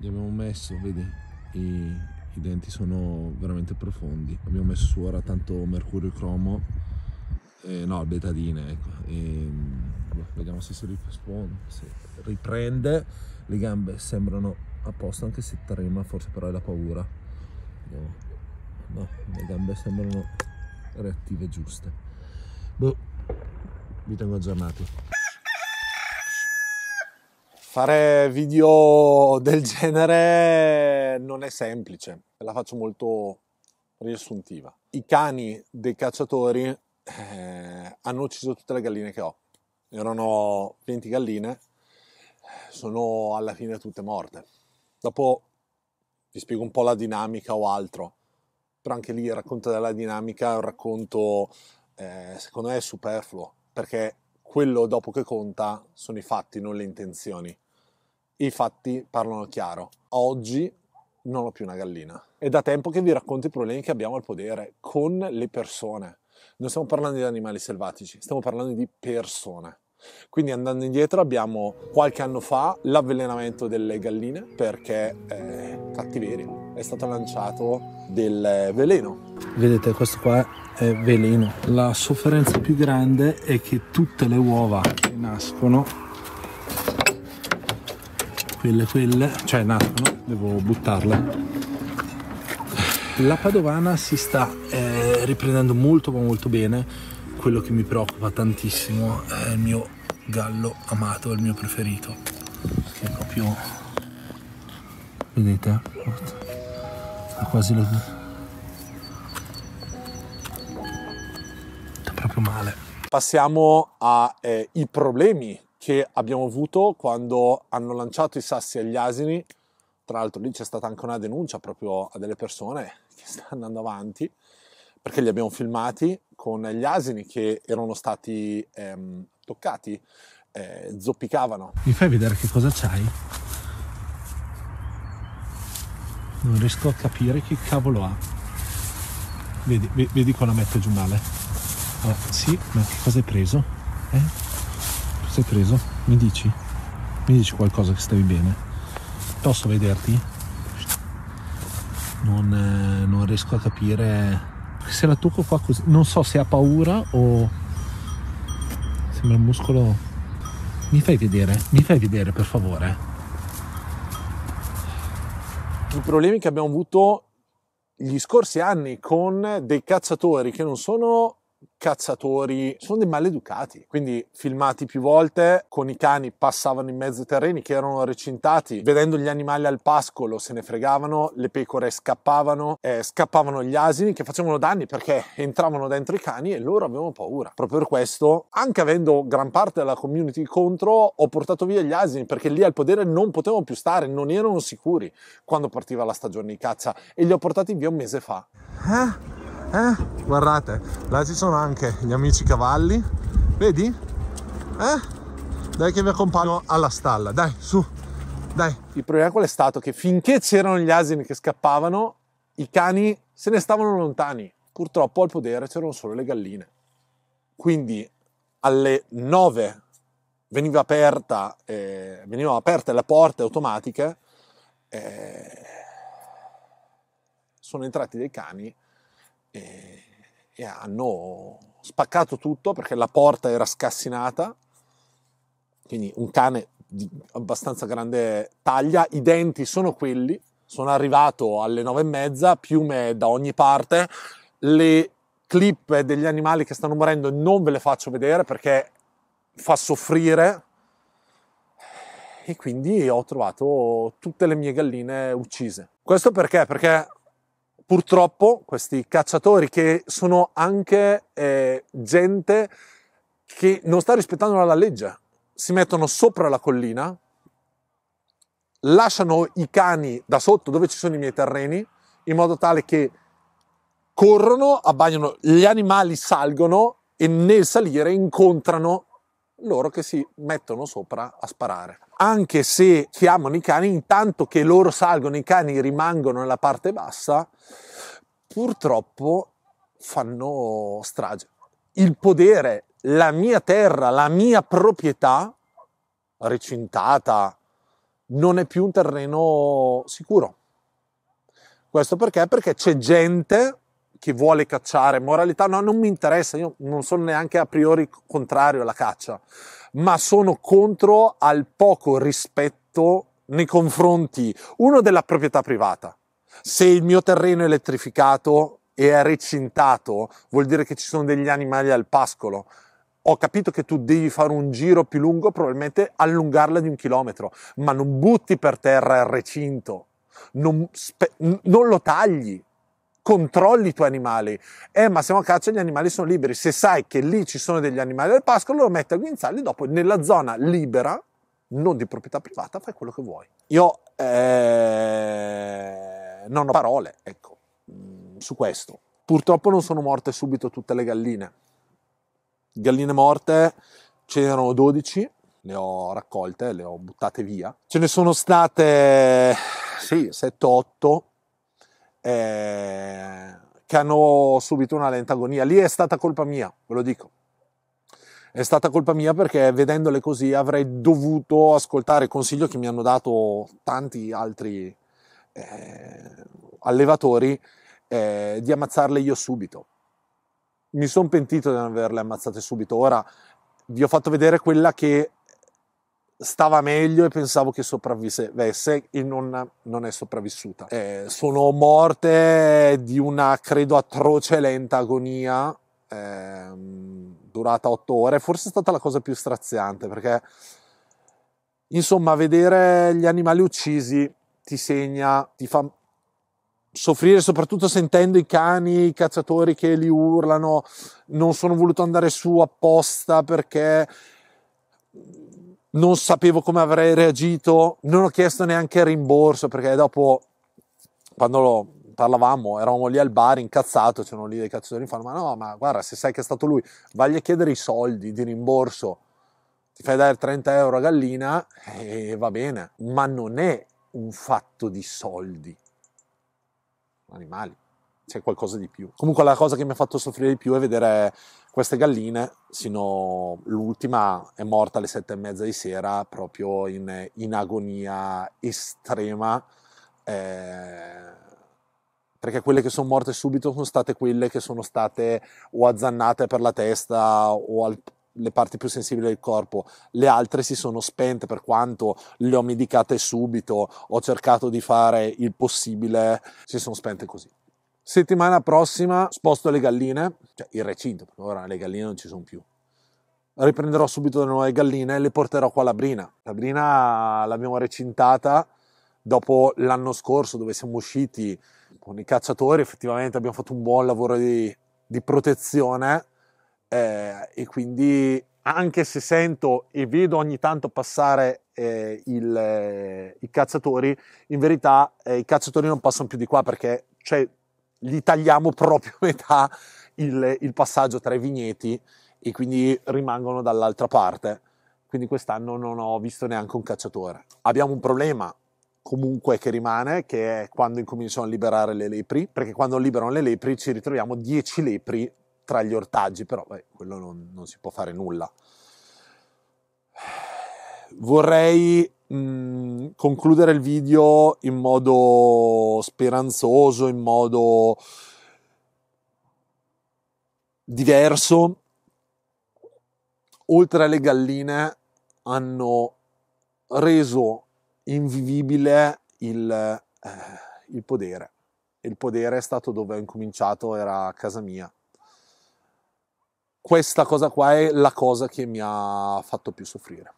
Li abbiamo messo, vedi, i, i denti sono veramente profondi. Abbiamo messo su ora tanto mercurio cromo, eh, no, betadine, ecco. E, boh, vediamo se si risponde, se riprende. Le gambe sembrano a posto anche se trema, forse però è la paura. No, boh, no le gambe sembrano reattive giuste. Boh, vi tengo aggiornati. Fare video del genere non è semplice, la faccio molto riassuntiva. I cani dei cacciatori eh, hanno ucciso tutte le galline che ho. Erano 20 galline, sono alla fine tutte morte. Dopo vi spiego un po' la dinamica o altro, però anche lì il racconto della dinamica è un racconto, eh, secondo me, superfluo, perché quello dopo che conta sono i fatti, non le intenzioni. I fatti parlano chiaro. Oggi non ho più una gallina. È da tempo che vi racconto i problemi che abbiamo al potere con le persone. Non stiamo parlando di animali selvatici, stiamo parlando di persone. Quindi andando indietro abbiamo qualche anno fa l'avvelenamento delle galline perché eh, cattiveria è stato lanciato del veleno. Vedete, questo qua è veleno. La sofferenza più grande è che tutte le uova che nascono, quelle, quelle, cioè nascono, devo buttarle. La padovana si sta eh, riprendendo molto molto bene quello che mi preoccupa tantissimo è il mio gallo amato, il mio preferito, che è proprio... Vedete? Ha quasi lo... Sta proprio male. Passiamo ai eh, problemi che abbiamo avuto quando hanno lanciato i sassi agli asini. Tra l'altro lì c'è stata anche una denuncia proprio a delle persone che stanno andando avanti perché li abbiamo filmati con gli asini che erano stati ehm, toccati, eh, zoppicavano. Mi fai vedere che cosa c'hai? Non riesco a capire che cavolo ha. Vedi, vedi qua la metto giù male. Ah, sì, ma che cosa hai preso? Eh? Cosa hai preso? Mi dici? Mi dici qualcosa che stavi bene? Posso vederti? non, eh, non riesco a capire se la tocco fa così. Non so se ha paura o. Sembra un muscolo. Mi fai vedere, mi fai vedere per favore. I problemi che abbiamo avuto gli scorsi anni con dei cacciatori che non sono cacciatori sono dei maleducati, quindi filmati più volte con i cani passavano in mezzo ai terreni che erano recintati, vedendo gli animali al pascolo se ne fregavano, le pecore scappavano, eh, scappavano gli asini che facevano danni perché entravano dentro i cani e loro avevano paura. Proprio per questo, anche avendo gran parte della community contro, ho portato via gli asini perché lì al podere non potevano più stare, non erano sicuri quando partiva la stagione di caccia e li ho portati via un mese fa. Ah eh? guardate là ci sono anche gli amici cavalli vedi eh? dai che mi accompagno alla stalla dai su dai il problema qual è stato che finché c'erano gli asini che scappavano i cani se ne stavano lontani purtroppo al podere c'erano solo le galline quindi alle 9 veniva aperta, eh, venivano aperte le porte automatiche, eh, sono entrati dei cani e, e hanno spaccato tutto perché la porta era scassinata, quindi un cane di abbastanza grande taglia, i denti sono quelli, sono arrivato alle nove e mezza, piume da ogni parte, le clip degli animali che stanno morendo non ve le faccio vedere perché fa soffrire e quindi ho trovato tutte le mie galline uccise. Questo perché? Perché purtroppo questi cacciatori che sono anche eh, gente che non sta rispettando la legge, si mettono sopra la collina, lasciano i cani da sotto dove ci sono i miei terreni, in modo tale che corrono, abbagnano, gli animali salgono e nel salire incontrano loro che si mettono sopra a sparare anche se chiamano i cani, intanto che loro salgono, i cani rimangono nella parte bassa, purtroppo fanno strage. Il potere, la mia terra, la mia proprietà recintata, non è più un terreno sicuro. Questo perché? Perché c'è gente che vuole cacciare, moralità no, non mi interessa, io non sono neanche a priori contrario alla caccia ma sono contro al poco rispetto nei confronti, uno, della proprietà privata. Se il mio terreno è elettrificato e è recintato, vuol dire che ci sono degli animali al pascolo. Ho capito che tu devi fare un giro più lungo, probabilmente allungarla di un chilometro, ma non butti per terra il recinto, non, non lo tagli, controlli i tuoi animali. Eh, ma siamo a caccia, gli animali sono liberi. Se sai che lì ci sono degli animali del pascolo, lo metti a guinzaglio, dopo nella zona libera, non di proprietà privata, fai quello che vuoi. Io eh, non ho parole, ecco, mm, su questo. Purtroppo non sono morte subito tutte le galline. Galline morte ce n'erano 12, le ho raccolte, le ho buttate via. Ce ne sono state, sì, 7-8 eh, che hanno subito una lenta agonia. Lì è stata colpa mia, ve lo dico. È stata colpa mia perché vedendole così avrei dovuto ascoltare consiglio che mi hanno dato tanti altri eh, allevatori eh, di ammazzarle io subito. Mi sono pentito di non averle ammazzate subito. Ora vi ho fatto vedere quella che stava meglio e pensavo che sopravvivesse e non, non è sopravvissuta. Eh, sono morte di una, credo, atroce lenta agonia ehm, durata otto ore. Forse è stata la cosa più straziante perché, insomma, vedere gli animali uccisi ti segna, ti fa soffrire soprattutto sentendo i cani, i cacciatori che li urlano, non sono voluto andare su apposta perché non sapevo come avrei reagito, non ho chiesto neanche il rimborso perché dopo quando lo parlavamo eravamo lì al bar incazzato, c'erano lì dei cazzatori in fanno, ma no, ma guarda se sai che è stato lui, vagli a chiedere i soldi di rimborso, ti fai dare 30 euro a gallina e va bene, ma non è un fatto di soldi, animali c'è qualcosa di più. Comunque la cosa che mi ha fatto soffrire di più è vedere queste galline, sino l'ultima è morta alle sette e mezza di sera, proprio in, in agonia estrema, eh, perché quelle che sono morte subito sono state quelle che sono state o azzannate per la testa o al le parti più sensibili del corpo, le altre si sono spente per quanto le ho medicate subito, ho cercato di fare il possibile, si sono spente così. Settimana prossima sposto le galline, cioè il recinto, perché ora le galline non ci sono più. Riprenderò subito le nuove galline e le porterò qua alla Brina. La Brina l'abbiamo recintata dopo l'anno scorso dove siamo usciti con i cacciatori, effettivamente abbiamo fatto un buon lavoro di, di protezione eh, e quindi anche se sento e vedo ogni tanto passare eh, il, eh, i cacciatori, in verità eh, i cacciatori non passano più di qua perché c'è gli tagliamo proprio a metà il, il passaggio tra i vigneti e quindi rimangono dall'altra parte. Quindi quest'anno non ho visto neanche un cacciatore. Abbiamo un problema comunque che rimane, che è quando incominciano a liberare le lepri, perché quando liberano le lepri ci ritroviamo 10 lepri tra gli ortaggi, però beh, quello non, non si può fare nulla. Vorrei Mm, concludere il video in modo speranzoso, in modo diverso. Oltre alle galline hanno reso invivibile il, eh, il podere. Il podere è stato dove ho incominciato, era a casa mia questa cosa qua è la cosa che mi ha fatto più soffrire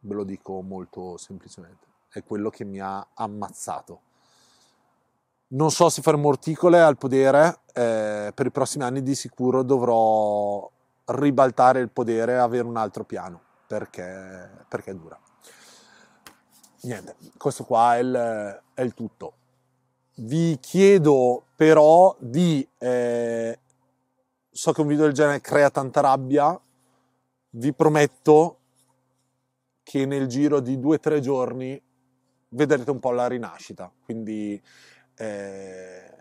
ve lo dico molto semplicemente, è quello che mi ha ammazzato. Non so se fare morticole al podere, eh, per i prossimi anni di sicuro dovrò ribaltare il podere e avere un altro piano, perché, perché dura. Niente, questo qua è il, è il tutto. Vi chiedo però di... Eh, so che un video del genere crea tanta rabbia, vi prometto che nel giro di due o tre giorni vedrete un po' la rinascita. Quindi eh,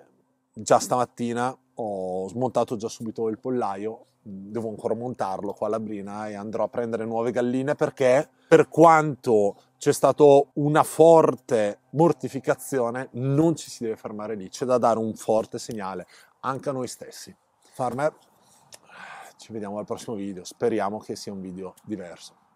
già stamattina ho smontato già subito il pollaio, devo ancora montarlo qua a brina e andrò a prendere nuove galline perché per quanto c'è stata una forte mortificazione, non ci si deve fermare lì, c'è da dare un forte segnale anche a noi stessi. Farmer, ci vediamo al prossimo video, speriamo che sia un video diverso.